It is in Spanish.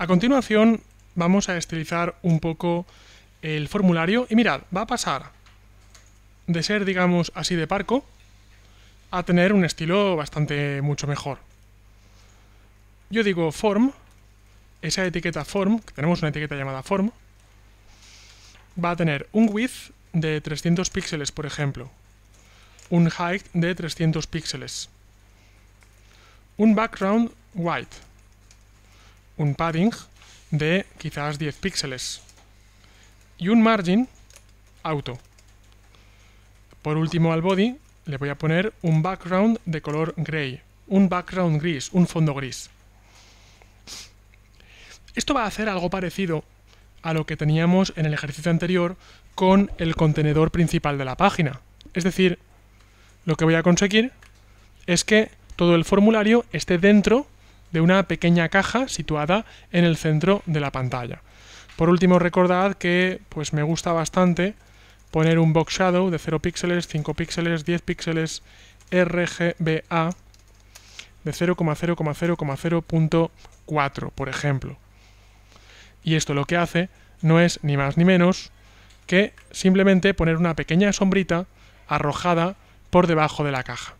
A continuación vamos a estilizar un poco el formulario y mirad, va a pasar de ser, digamos, así de parco a tener un estilo bastante mucho mejor. Yo digo form, esa etiqueta form, que tenemos una etiqueta llamada form, va a tener un width de 300 píxeles, por ejemplo, un height de 300 píxeles, un background white, un padding de quizás 10 píxeles y un margin auto. Por último al body le voy a poner un background de color gray, un background gris, un fondo gris. Esto va a hacer algo parecido a lo que teníamos en el ejercicio anterior con el contenedor principal de la página. Es decir, lo que voy a conseguir es que todo el formulario esté dentro de una pequeña caja situada en el centro de la pantalla. Por último, recordad que pues me gusta bastante poner un box shadow de 0 píxeles, 5 píxeles, 10 píxeles RGBA de 0,0,0,0.4, por ejemplo. Y esto lo que hace no es ni más ni menos que simplemente poner una pequeña sombrita arrojada por debajo de la caja.